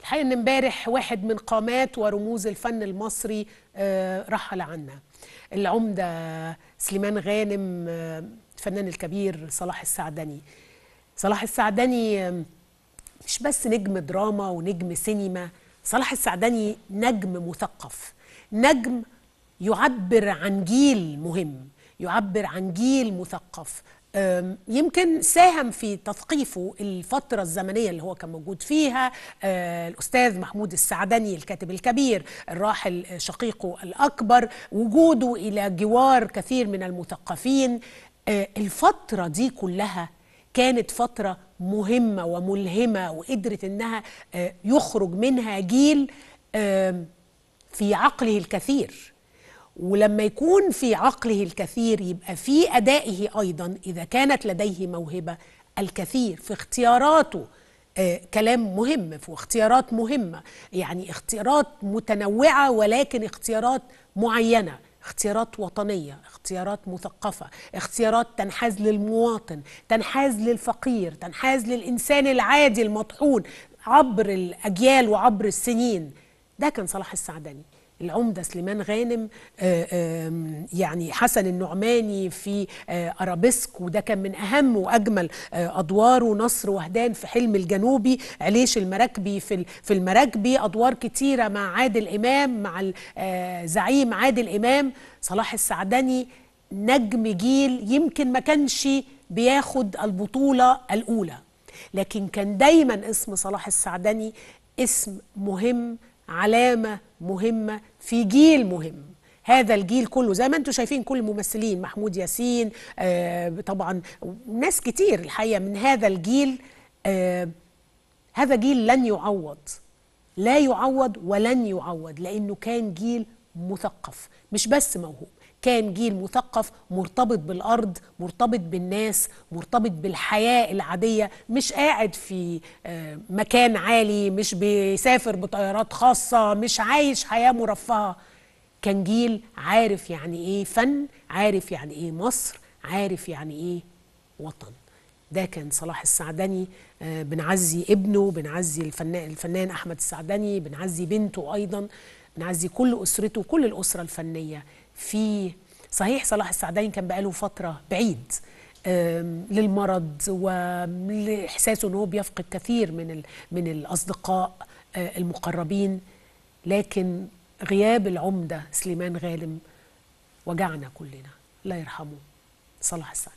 الحقيقه ان امبارح واحد من قامات ورموز الفن المصري آه، رحل عنا العمده سليمان غانم آه، الفنان الكبير صلاح السعدني صلاح السعدني آه، مش بس نجم دراما ونجم سينما صلاح السعدني نجم مثقف نجم يعبر عن جيل مهم يعبر عن جيل مثقف يمكن ساهم في تثقيفه الفترة الزمنية اللي هو كان موجود فيها أه، الأستاذ محمود السعدني الكاتب الكبير الراحل شقيقه الأكبر وجوده إلى جوار كثير من المثقفين أه، الفترة دي كلها كانت فترة مهمة وملهمة وقدرت إنها أه، يخرج منها جيل في عقله الكثير ولما يكون في عقله الكثير يبقى في أدائه أيضا إذا كانت لديه موهبة الكثير في اختياراته آه كلام مهم في اختيارات مهمة يعني اختيارات متنوعة ولكن اختيارات معينة اختيارات وطنية اختيارات مثقفة اختيارات تنحاز للمواطن تنحاز للفقير تنحاز للإنسان العادي المطحون عبر الأجيال وعبر السنين ده كان صلاح السعدني العمده سليمان غانم آه، يعني حسن النعماني في آه، ارابيسك وده كان من اهم واجمل آه، ادواره نصر وهدان في حلم الجنوبي عليش المراكبي في في المراكبي ادوار كتيره مع عادل امام مع زعيم عادل امام صلاح السعدني نجم جيل يمكن ما كانش بياخد البطوله الاولى لكن كان دايما اسم صلاح السعدني اسم مهم علامة مهمة في جيل مهم هذا الجيل كله زي ما انتم شايفين كل الممثلين محمود ياسين آه طبعا ناس كتير الحقيقة من هذا الجيل آه هذا جيل لن يعوض لا يعوض ولن يعوض لأنه كان جيل مثقف مش بس موهوب كان جيل مثقف مرتبط بالارض مرتبط بالناس مرتبط بالحياه العاديه مش قاعد في آه، مكان عالي مش بيسافر بطيارات خاصه مش عايش حياه مرفهه كان جيل عارف يعني ايه فن عارف يعني ايه مصر عارف يعني ايه وطن ده كان صلاح السعدني آه، بنعزي ابنه بنعزي الفنان, الفنان احمد السعدني بنعزي بنته ايضا بنعزي كل اسرته كل الاسره الفنيه في صحيح صلاح السعدين كان بقاله فتره بعيد للمرض ولاحساسه ان هو بيفقد كثير من من الاصدقاء آه، المقربين لكن غياب العمده سليمان غانم وجعنا كلنا لا يرحمه صلاح السعدين